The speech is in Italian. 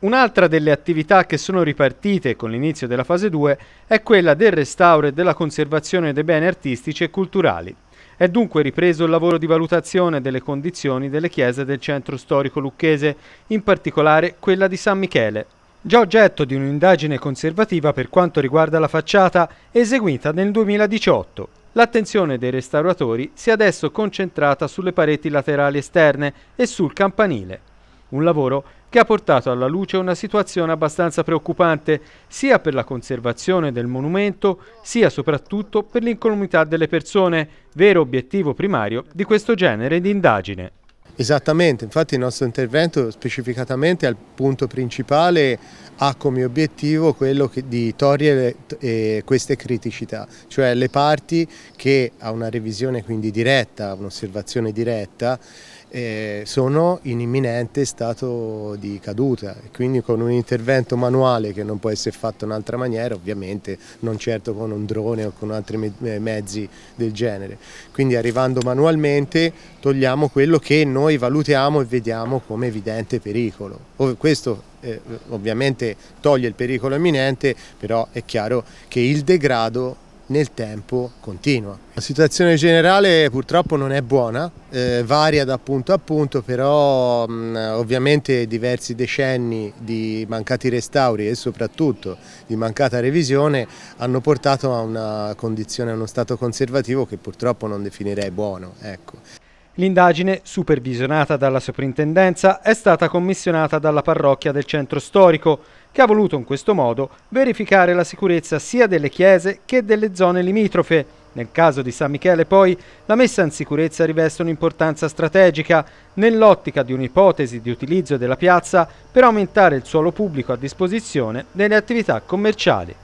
Un'altra delle attività che sono ripartite con l'inizio della fase 2 è quella del restauro e della conservazione dei beni artistici e culturali. È dunque ripreso il lavoro di valutazione delle condizioni delle chiese del centro storico lucchese, in particolare quella di San Michele. Già oggetto di un'indagine conservativa per quanto riguarda la facciata, eseguita nel 2018. L'attenzione dei restauratori si è adesso concentrata sulle pareti laterali esterne e sul campanile. Un lavoro che che ha portato alla luce una situazione abbastanza preoccupante sia per la conservazione del monumento sia soprattutto per l'incolumità delle persone, vero obiettivo primario di questo genere di indagine. Esattamente, infatti il nostro intervento specificatamente al punto principale ha come obiettivo quello di togliere eh, queste criticità, cioè le parti che a una revisione quindi diretta, un'osservazione diretta, eh, sono in imminente stato di caduta e quindi con un intervento manuale che non può essere fatto in un'altra maniera ovviamente non certo con un drone o con altri me eh, mezzi del genere quindi arrivando manualmente togliamo quello che noi valutiamo e vediamo come evidente pericolo questo eh, ovviamente toglie il pericolo imminente però è chiaro che il degrado nel tempo continua. La situazione generale purtroppo non è buona, eh, varia da punto a punto, però mh, ovviamente diversi decenni di mancati restauri e soprattutto di mancata revisione hanno portato a una condizione, a uno stato conservativo che purtroppo non definirei buono. Ecco. L'indagine, supervisionata dalla soprintendenza, è stata commissionata dalla parrocchia del centro storico, che ha voluto in questo modo verificare la sicurezza sia delle chiese che delle zone limitrofe. Nel caso di San Michele poi la messa in sicurezza riveste un'importanza strategica nell'ottica di un'ipotesi di utilizzo della piazza per aumentare il suolo pubblico a disposizione delle attività commerciali.